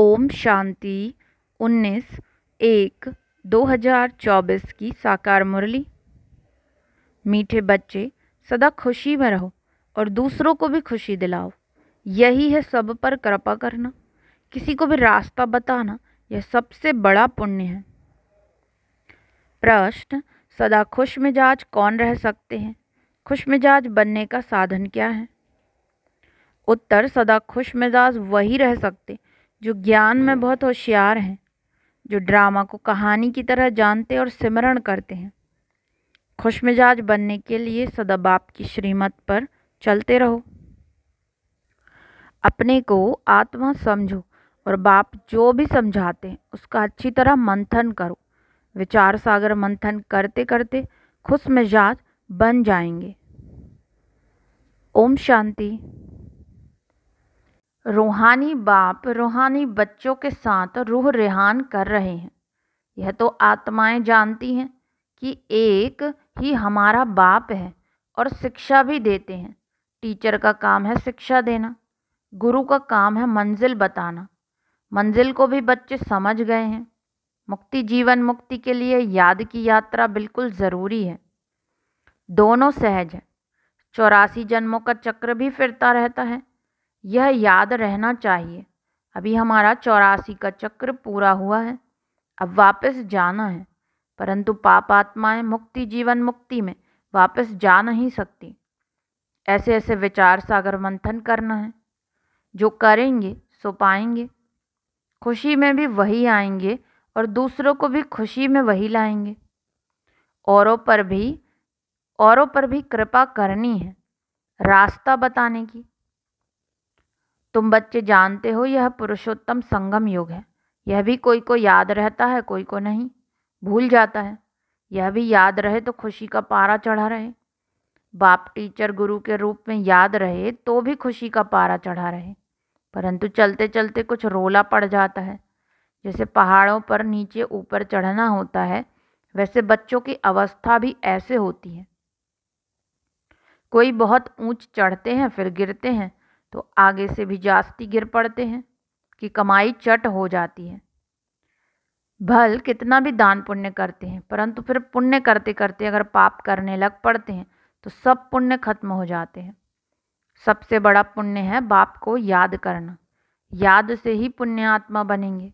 ओम शांति उन्नीस एक दो हजार चौबीस की साकार मुरली मीठे बच्चे सदा खुशी में रहो और दूसरों को भी खुशी दिलाओ यही है सब पर कृपा करना किसी को भी रास्ता बताना यह सबसे बड़ा पुण्य है प्रश्न सदा खुश मिजाज कौन रह सकते हैं खुश मिजाज बनने का साधन क्या है उत्तर सदा खुश मिजाज वही रह सकते जो ज्ञान में बहुत होशियार हैं जो ड्रामा को कहानी की तरह जानते और सिमरण करते हैं खुश मिजाज बनने के लिए सदा बाप की श्रीमत पर चलते रहो अपने को आत्मा समझो और बाप जो भी समझाते हैं उसका अच्छी तरह मंथन करो विचार सागर मंथन करते करते खुश मिजाज बन जाएंगे ओम शांति रूहानी बाप रूहानी बच्चों के साथ रूह रिहान कर रहे हैं यह तो आत्माएं जानती हैं कि एक ही हमारा बाप है और शिक्षा भी देते हैं टीचर का काम है शिक्षा देना गुरु का काम है मंजिल बताना मंजिल को भी बच्चे समझ गए हैं मुक्ति जीवन मुक्ति के लिए याद की यात्रा बिल्कुल ज़रूरी है दोनों सहज है चौरासी जन्मों का चक्र भी फिरता रहता है यह याद रहना चाहिए अभी हमारा चौरासी का चक्र पूरा हुआ है अब वापस जाना है परंतु पाप आत्माएं मुक्ति जीवन मुक्ति में वापस जा नहीं सकती ऐसे ऐसे विचार सागर मंथन करना है जो करेंगे सो पाएंगे खुशी में भी वही आएंगे और दूसरों को भी खुशी में वही लाएंगे औरों पर भी औरों पर भी कृपा करनी है रास्ता बताने की तुम बच्चे जानते हो यह पुरुषोत्तम संगम युग है यह भी कोई को याद रहता है कोई को नहीं भूल जाता है यह भी याद रहे तो खुशी का पारा चढ़ा रहे बाप टीचर गुरु के रूप में याद रहे तो भी खुशी का पारा चढ़ा रहे परंतु चलते चलते कुछ रोला पड़ जाता है जैसे पहाड़ों पर नीचे ऊपर चढ़ना होता है वैसे बच्चों की अवस्था भी ऐसे होती है कोई बहुत ऊंच चढ़ते हैं फिर गिरते हैं तो आगे से भी जास्ती गिर पड़ते हैं कि कमाई चट हो जाती है भल कितना भी दान पुण्य करते हैं परंतु फिर पुण्य करते करते अगर पाप करने लग पड़ते हैं तो सब पुण्य खत्म हो जाते हैं सबसे बड़ा पुण्य है बाप को याद करना याद से ही पुण्य आत्मा बनेंगे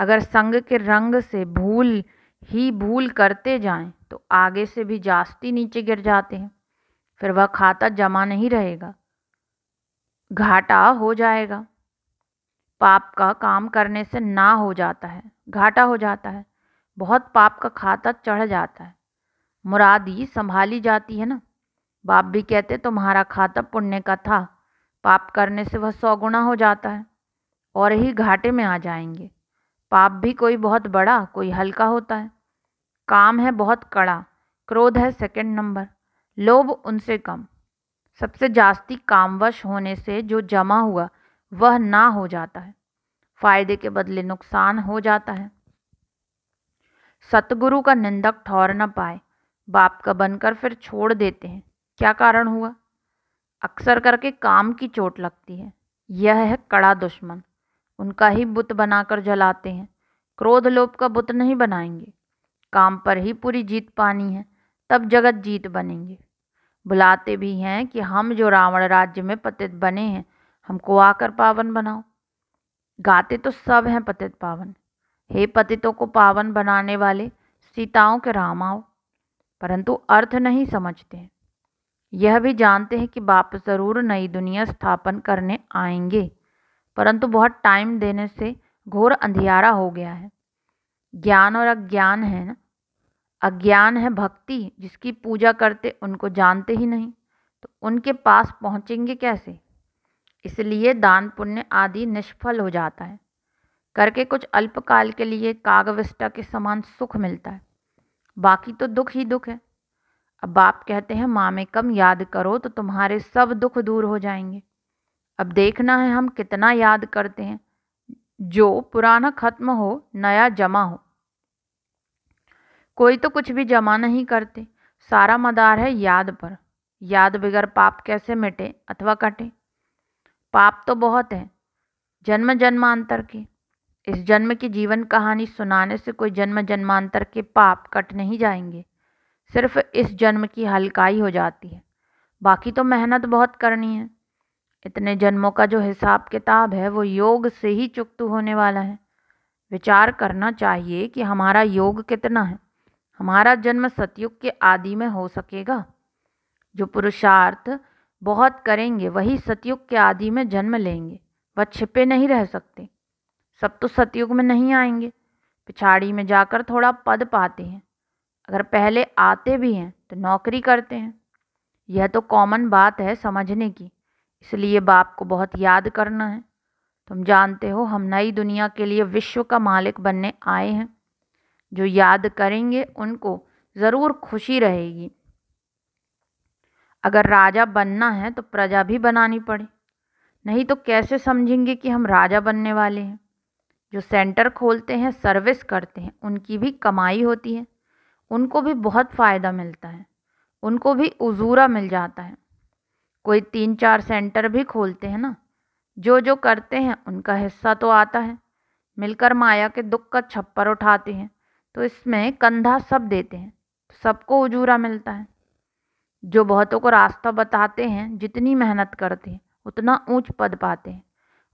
अगर संग के रंग से भूल ही भूल करते जाएं तो आगे से भी जास्ती नीचे गिर जाते हैं फिर वह खाता जमा नहीं रहेगा घाटा हो जाएगा पाप का काम करने से ना हो जाता है घाटा हो जाता है बहुत पाप का खाता चढ़ जाता है मुरादी संभाली जाती है ना बाप भी कहते तो तुम्हारा खाता पुण्य का था पाप करने से वह सौ गुना हो जाता है और ही घाटे में आ जाएंगे पाप भी कोई बहुत बड़ा कोई हल्का होता है काम है बहुत कड़ा क्रोध है सेकंड नंबर लोभ उनसे कम सबसे जास्ती कामवश होने से जो जमा हुआ वह ना हो जाता है फायदे के बदले नुकसान हो जाता है सतगुरु का निंदक ठौर न पाए बाप का बनकर फिर छोड़ देते हैं क्या कारण हुआ अक्सर करके काम की चोट लगती है यह है कड़ा दुश्मन उनका ही बुत बनाकर जलाते हैं क्रोध लोप का बुत नहीं बनाएंगे काम पर ही पूरी जीत पानी है तब जगत जीत बनेंगे बुलाते भी हैं कि हम जो रावण राज्य में पतित बने हैं हमको आकर पावन बनाओ गाते तो सब हैं पतित पावन हे पतितों को पावन बनाने वाले सीताओं के राम आओ परंतु अर्थ नहीं समझते यह भी जानते हैं कि बाप ज़रूर नई दुनिया स्थापन करने आएंगे परंतु बहुत टाइम देने से घोर अंधियारा हो गया है ज्ञान और अज्ञान है ना अज्ञान है भक्ति जिसकी पूजा करते उनको जानते ही नहीं तो उनके पास पहुँचेंगे कैसे इसलिए दान पुण्य आदि निष्फल हो जाता है करके कुछ अल्पकाल के लिए कागविष्टा के समान सुख मिलता है बाकी तो दुख ही दुख है अब बाप कहते हैं माँ में कम याद करो तो तुम्हारे सब दुख दूर हो जाएंगे अब देखना है हम कितना याद करते हैं जो पुराना खत्म हो नया जमा हो कोई तो कुछ भी जमा नहीं करते सारा मदार है याद पर याद बगैर पाप कैसे मिटे अथवा कटे पाप तो बहुत है जन्म जन्मांतर के इस जन्म की जीवन कहानी सुनाने से कोई जन्म जन्मांतर के पाप कट नहीं जाएंगे सिर्फ इस जन्म की हल्काई हो जाती है बाकी तो मेहनत बहुत करनी है इतने जन्मों का जो हिसाब किताब है वो योग से ही चुक्त होने वाला है विचार करना चाहिए कि हमारा योग कितना है हमारा जन्म सतयुग के आदि में हो सकेगा जो पुरुषार्थ बहुत करेंगे वही सतयुग के आदि में जन्म लेंगे वह छिपे नहीं रह सकते सब तो सतयुग में नहीं आएंगे पिछाड़ी में जाकर थोड़ा पद पाते हैं अगर पहले आते भी हैं तो नौकरी करते हैं यह तो कॉमन बात है समझने की इसलिए बाप को बहुत याद करना है तुम जानते हो हम नई दुनिया के लिए विश्व का मालिक बनने आए हैं जो याद करेंगे उनको ज़रूर खुशी रहेगी अगर राजा बनना है तो प्रजा भी बनानी पड़े नहीं तो कैसे समझेंगे कि हम राजा बनने वाले हैं जो सेंटर खोलते हैं सर्विस करते हैं उनकी भी कमाई होती है उनको भी बहुत फ़ायदा मिलता है उनको भी उजूरा मिल जाता है कोई तीन चार सेंटर भी खोलते हैं ना जो जो करते हैं उनका हिस्सा तो आता है मिलकर माया के दुख का छप्पर उठाते हैं तो इसमें कंधा सब देते हैं सबको उजूरा मिलता है जो बहुतों को रास्ता बताते हैं जितनी मेहनत करते हैं उतना ऊंच पद पाते हैं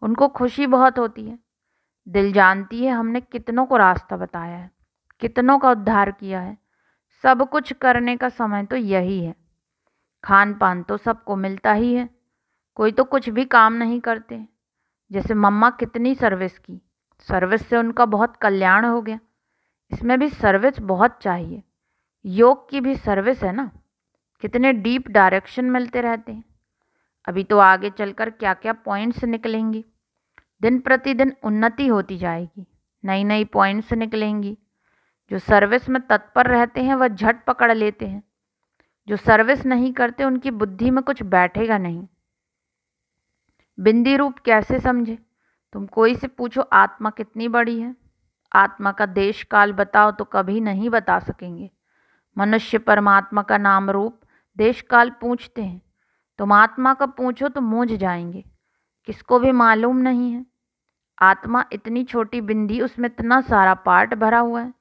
उनको खुशी बहुत होती है दिल जानती है हमने कितनों को रास्ता बताया है कितनों का उद्धार किया है सब कुछ करने का समय तो यही है खान पान तो सबको मिलता ही है कोई तो कुछ भी काम नहीं करते जैसे मम्मा कितनी सर्विस की सर्विस से उनका बहुत कल्याण हो गया इसमें भी सर्विस बहुत चाहिए योग की भी सर्विस है ना कितने डीप डायरेक्शन मिलते रहते हैं अभी तो आगे चलकर क्या क्या पॉइंट्स निकलेंगी दिन प्रतिदिन उन्नति होती जाएगी नई नई पॉइंट्स निकलेंगी जो सर्विस में तत्पर रहते हैं वह झट पकड़ लेते हैं जो सर्विस नहीं करते उनकी बुद्धि में कुछ बैठेगा नहीं बिंदी रूप कैसे समझे तुम कोई से पूछो आत्मा कितनी बड़ी है आत्मा का देश काल बताओ तो कभी नहीं बता सकेंगे मनुष्य परमात्मा का नाम रूप देश काल पूछते हैं तुम आत्मा का पूछो तो मूझ जाएंगे किसको भी मालूम नहीं है आत्मा इतनी छोटी बिंदी उसमें इतना सारा पार्ट भरा हुआ है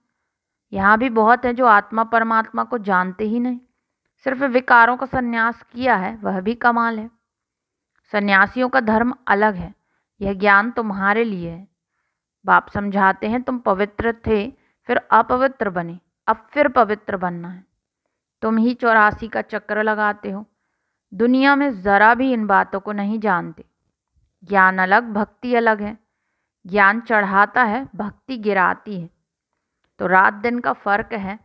यहाँ भी बहुत है जो आत्मा परमात्मा को जानते ही नहीं सिर्फ विकारों का संन्यास किया है वह भी कमाल है सन्यासियों का धर्म अलग है यह ज्ञान तुम्हारे लिए है बाप समझाते हैं तुम पवित्र थे फिर अपवित्र बने अब फिर पवित्र बनना है तुम ही चौरासी का चक्र लगाते हो दुनिया में ज़रा भी इन बातों को नहीं जानते ज्ञान अलग भक्ति अलग है ज्ञान चढ़ाता है भक्ति गिराती है तो रात दिन का फर्क है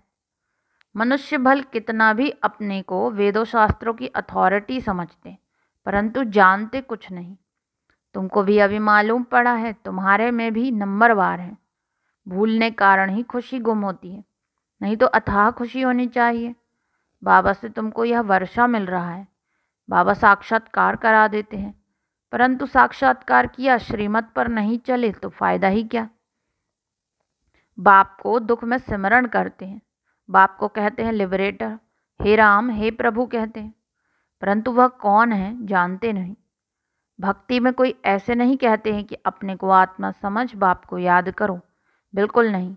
मनुष्य भल कितना भी अपने को वेदों शास्त्रों की अथॉरिटी समझते परंतु जानते कुछ नहीं तुमको भी अभी मालूम पड़ा है तुम्हारे में भी नंबरवार है भूलने कारण ही खुशी गुम होती है नहीं तो अथाह खुशी होनी चाहिए बाबा से तुमको यह वर्षा मिल रहा है बाबा साक्षात्कार करा देते हैं परंतु साक्षात्कार किया श्रीमत पर नहीं चले तो फायदा ही क्या बाप को दुख में सिमरण करते हैं बाप को कहते हैं लिबरेटर हे राम हे प्रभु कहते हैं परंतु वह कौन है जानते नहीं भक्ति में कोई ऐसे नहीं कहते हैं कि अपने को आत्मा समझ बाप को याद करो बिल्कुल नहीं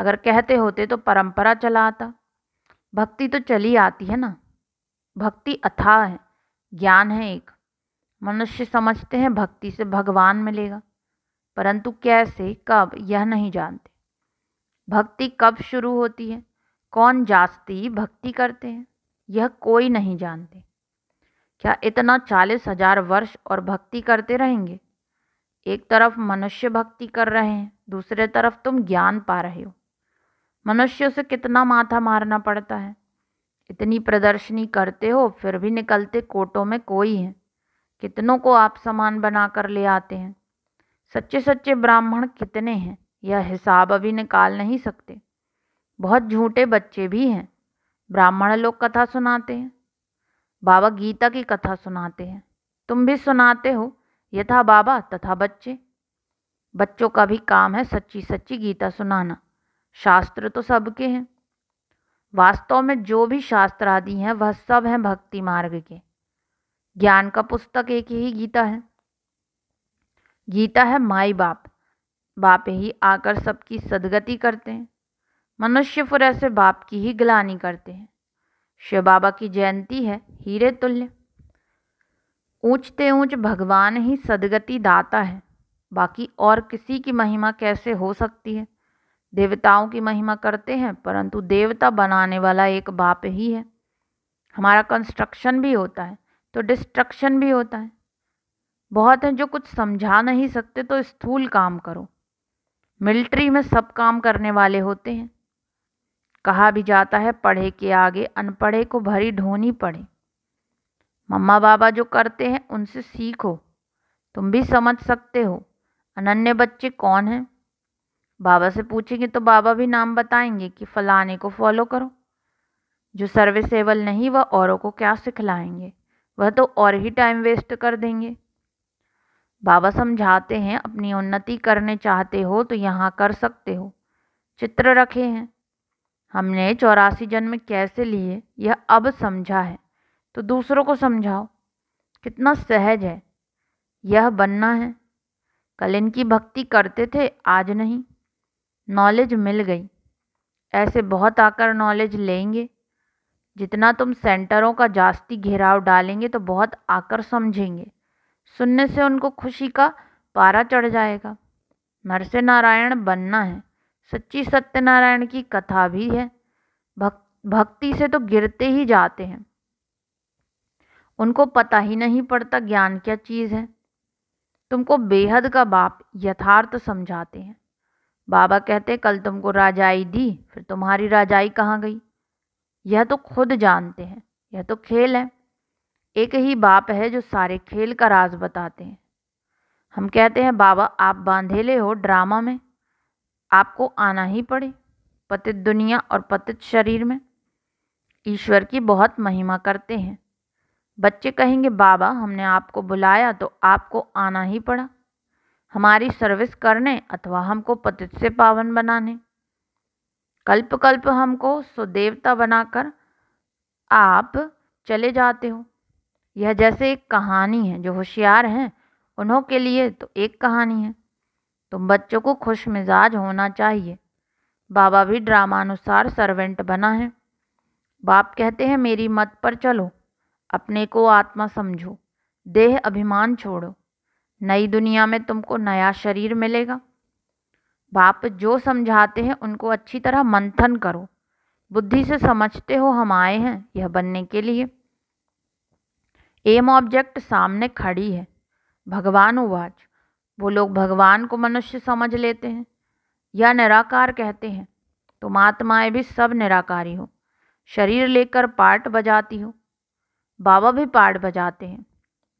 अगर कहते होते तो परंपरा चला आता भक्ति तो चली आती है ना भक्ति अथाह है ज्ञान है एक मनुष्य समझते हैं भक्ति से भगवान मिलेगा परंतु कैसे कब यह नहीं जानते भक्ति कब शुरू होती है कौन जास्ती भक्ति करते हैं यह कोई नहीं जानते क्या इतना चालीस हजार वर्ष और भक्ति करते रहेंगे एक तरफ मनुष्य भक्ति कर रहे हैं दूसरे तरफ तुम ज्ञान पा रहे हो मनुष्य से कितना माथा मारना पड़ता है इतनी प्रदर्शनी करते हो फिर भी निकलते कोटों में कोई है कितनों को आप समान बनाकर ले आते हैं सच्चे सच्चे ब्राह्मण कितने हैं यह हिसाब अभी निकाल नहीं सकते बहुत झूठे बच्चे भी हैं ब्राह्मण लोग कथा सुनाते हैं बाबा गीता की कथा सुनाते हैं तुम भी सुनाते हो यथा बाबा तथा बच्चे बच्चों का भी काम है सच्ची सच्ची गीता सुनाना शास्त्र तो सबके हैं वास्तव में जो भी शास्त्र आदि हैं वह सब हैं भक्ति मार्ग के ज्ञान का पुस्तक एक ही गीता है गीता है माई बाप बाप ही आकर सबकी सदगति करते हैं मनुष्य फिर ऐसे बाप की ही गिलानी करते हैं शिव बाबा की जयंती है हीरे तुल्य ऊंचते ऊंच भगवान ही सदगति दाता है बाकी और किसी की महिमा कैसे हो सकती है देवताओं की महिमा करते हैं परंतु देवता बनाने वाला एक बाप ही है हमारा कंस्ट्रक्शन भी होता है तो डिस्ट्रक्शन भी होता है बहुत हैं जो कुछ समझा नहीं सकते तो स्थूल काम करो मिलिट्री में सब काम करने वाले होते हैं कहा भी जाता है पढ़े के आगे अनपढ़े को भरी ढोनी पड़े मम्मा बाबा जो करते हैं उनसे सीखो तुम भी समझ सकते हो अनन्य बच्चे कौन हैं बाबा से पूछेंगे तो बाबा भी नाम बताएंगे कि फलाने को फॉलो करो जो सर्विसेबल नहीं वह औरों को क्या सिखलाएंगे वह तो और ही टाइम वेस्ट कर देंगे बाबा समझाते हैं अपनी उन्नति करने चाहते हो तो यहाँ कर सकते हो चित्र रखे हैं हमने चौरासी जन्म कैसे लिए यह अब समझा है तो दूसरों को समझाओ कितना सहज है यह बनना है कल इनकी भक्ति करते थे आज नहीं नॉलेज मिल गई ऐसे बहुत आकर नॉलेज लेंगे जितना तुम सेंटरों का जास्ती घेराव डालेंगे तो बहुत आकर समझेंगे सुनने से उनको खुशी का पारा चढ़ जाएगा नरसे नारायण बनना है सच्ची सत्यनारायण की कथा भी है भक, भक्ति से तो गिरते ही जाते हैं उनको पता ही नहीं पड़ता ज्ञान क्या चीज़ है तुमको बेहद का बाप यथार्थ समझाते हैं बाबा कहते कल तुमको राजाई दी फिर तुम्हारी राजाई कहाँ गई यह तो खुद जानते हैं यह तो खेल है एक ही बाप है जो सारे खेल का राज बताते हैं हम कहते हैं बाबा आप बांधेले हो ड्रामा में आपको आना ही पड़े पतित दुनिया और पतित शरीर में ईश्वर की बहुत महिमा करते हैं बच्चे कहेंगे बाबा हमने आपको बुलाया तो आपको आना ही पड़ा हमारी सर्विस करने अथवा हमको पतित से पावन बनाने कल्प कल्प हमको सुदेवता बनाकर आप चले जाते हो यह जैसे एक कहानी है जो होशियार हैं उन्हों के लिए तो एक कहानी है तुम तो बच्चों को खुश मिजाज होना चाहिए बाबा भी ड्रामानुसार सर्वेंट बना है बाप कहते हैं मेरी मत पर चलो अपने को आत्मा समझो देह अभिमान छोड़ो नई दुनिया में तुमको नया शरीर मिलेगा बाप जो समझाते हैं उनको अच्छी तरह मंथन करो बुद्धि से समझते हो हम आए हैं यह बनने के लिए एम ऑब्जेक्ट सामने खड़ी है भगवान उवाच वो लोग भगवान को मनुष्य समझ लेते हैं या निराकार कहते हैं तुम आत्माएं भी सब निराकारी हो शरीर लेकर पार्ट बजाती हो बाबा भी पार्ट बजाते हैं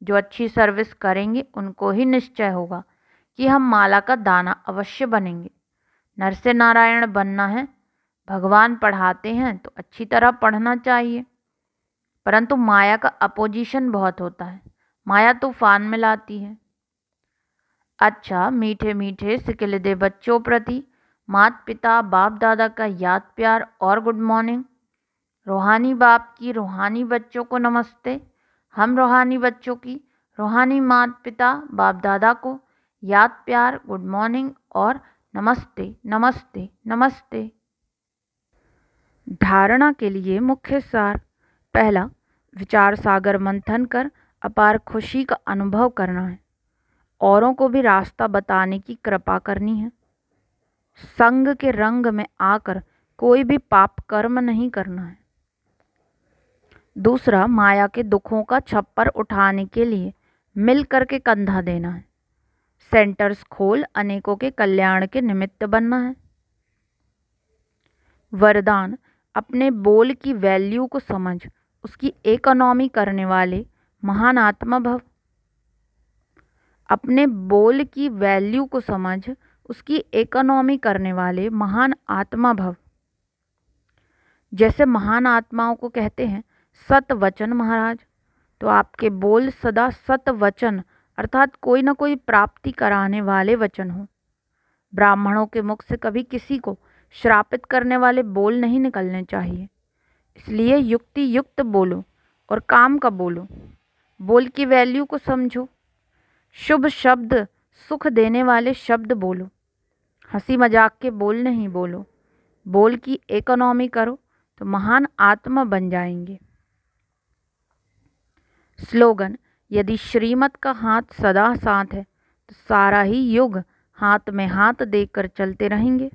जो अच्छी सर्विस करेंगे उनको ही निश्चय होगा कि हम माला का दाना अवश्य बनेंगे नरसे नारायण बनना है भगवान पढ़ाते हैं तो अच्छी तरह पढ़ना चाहिए परंतु माया का अपोजिशन बहुत होता है माया तूफान में लाती है अच्छा मीठे मीठे सिकलिदे बच्चों प्रति मात पिता बाप दादा का याद प्यार और गुड मॉर्निंग रूहानी बाप की रूहानी बच्चों को नमस्ते हम रूहानी बच्चों की रूहानी मात पिता बाप दादा को याद प्यार गुड मॉर्निंग और नमस्ते नमस्ते नमस्ते धारणा के लिए मुख्य सार पहला विचार सागर मंथन कर अपार खुशी का अनुभव करना है औरों को भी रास्ता बताने की कृपा करनी है संग के रंग में आकर कोई भी पाप कर्म नहीं करना है दूसरा माया के दुखों का छप्पर उठाने के लिए मिल करके कंधा देना है सेंटर्स खोल अनेकों के कल्याण के निमित्त बनना है वरदान अपने बोल की वैल्यू को समझ उसकी इकोनॉमी करने वाले महान आत्मा भव अपने बोल की वैल्यू को समझ उसकी इकोनॉमी करने वाले महान आत्मा भव जैसे महान आत्माओं को कहते हैं सत वचन महाराज तो आपके बोल सदा सत वचन अर्थात कोई ना कोई प्राप्ति कराने वाले वचन हो ब्राह्मणों के मुख से कभी किसी को श्रापित करने वाले बोल नहीं निकलने चाहिए इसलिए युक्ति युक्त बोलो और काम का बोलो बोल की वैल्यू को समझो शुभ शब्द सुख देने वाले शब्द बोलो हंसी मजाक के बोल नहीं बोलो बोल की इकोनॉमी करो तो महान आत्मा बन जाएंगे स्लोगन यदि श्रीमत का हाथ सदा साथ है तो सारा ही युग हाथ में हाथ देकर चलते रहेंगे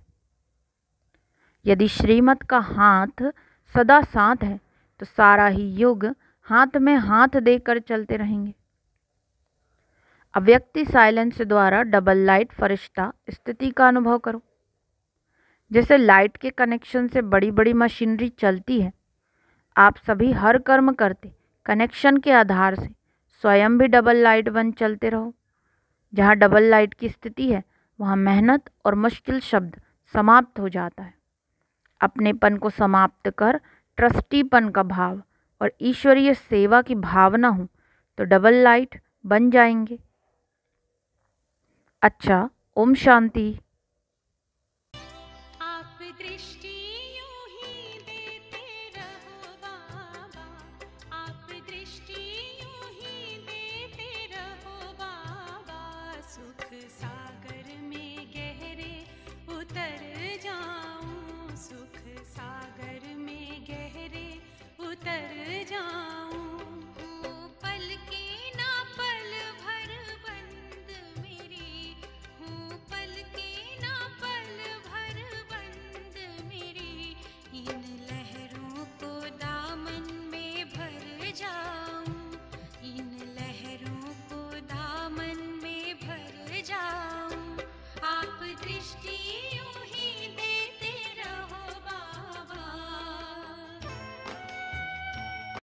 यदि श्रीमत का हाथ सदा साथ है तो सारा ही युग हाथ में हाथ देकर चलते रहेंगे अव्यक्ति साइलेंस द्वारा डबल लाइट फरिश्ता स्थिति का अनुभव करो जैसे लाइट के कनेक्शन से बड़ी बड़ी मशीनरी चलती है आप सभी हर कर्म करते कनेक्शन के आधार से स्वयं भी डबल लाइट बन चलते रहो जहाँ डबल लाइट की स्थिति है वहाँ मेहनत और मुश्किल शब्द समाप्त हो जाता है अपनेपन को समाप्त कर ट्रस्टीपन का भाव और ईश्वरीय सेवा की भावना हो तो डबल लाइट बन जाएंगे अच्छा ओम शांति